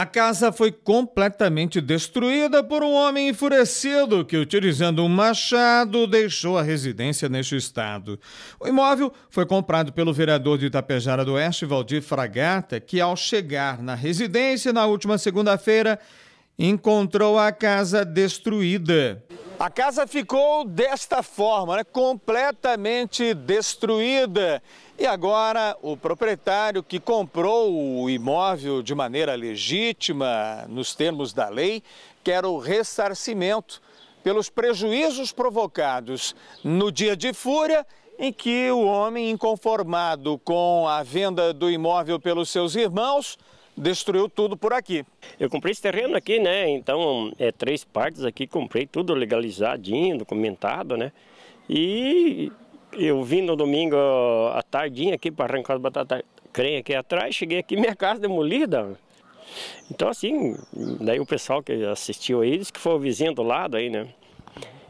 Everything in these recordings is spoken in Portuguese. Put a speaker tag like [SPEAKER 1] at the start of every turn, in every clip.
[SPEAKER 1] A casa foi completamente destruída por um homem enfurecido que, utilizando um machado, deixou a residência neste estado. O imóvel foi comprado pelo vereador de Itapejara do Oeste, Valdir Fragata, que, ao chegar na residência na última segunda-feira, encontrou a casa destruída. A casa ficou desta forma, né? completamente destruída. E agora o proprietário que comprou o imóvel de maneira legítima, nos termos da lei, quer o ressarcimento pelos prejuízos provocados no dia de fúria em que o homem,
[SPEAKER 2] inconformado com a venda do imóvel pelos seus irmãos, destruiu tudo por aqui. Eu comprei esse terreno aqui, né? Então, é três partes aqui, comprei tudo legalizadinho, documentado, né? E eu vim no domingo à tardinha aqui para arrancar as batatas creme aqui atrás, cheguei aqui, minha casa demolida. Então, assim, daí o pessoal que assistiu aí disse que foi o vizinho do lado aí, né?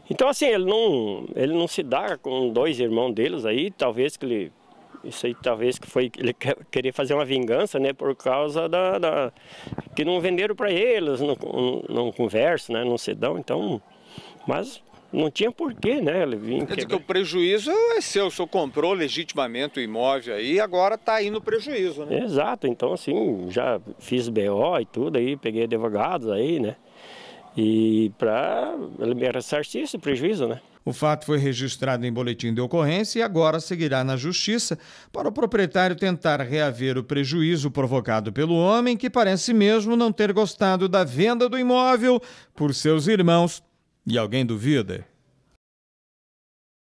[SPEAKER 2] Então assim, ele não, ele não se dá com dois irmãos deles aí, talvez que ele. Isso aí talvez que foi ele querer fazer uma vingança, né? Por causa da. da que não venderam para eles, não, não, não conversam, né? Não se dão, então. Mas não tinha porquê, né? Ele vinha Quer dizer
[SPEAKER 1] que o prejuízo é seu, o senhor comprou legitimamente o imóvel aí, agora está indo prejuízo,
[SPEAKER 2] né? Exato, então assim, já fiz BO e tudo aí, peguei advogados aí, né? e para ressarcir esse prejuízo, né?
[SPEAKER 1] O fato foi registrado em boletim de ocorrência e agora seguirá na justiça para o proprietário tentar reaver o prejuízo provocado pelo homem, que parece mesmo não ter gostado da venda do imóvel por seus irmãos. E alguém duvida?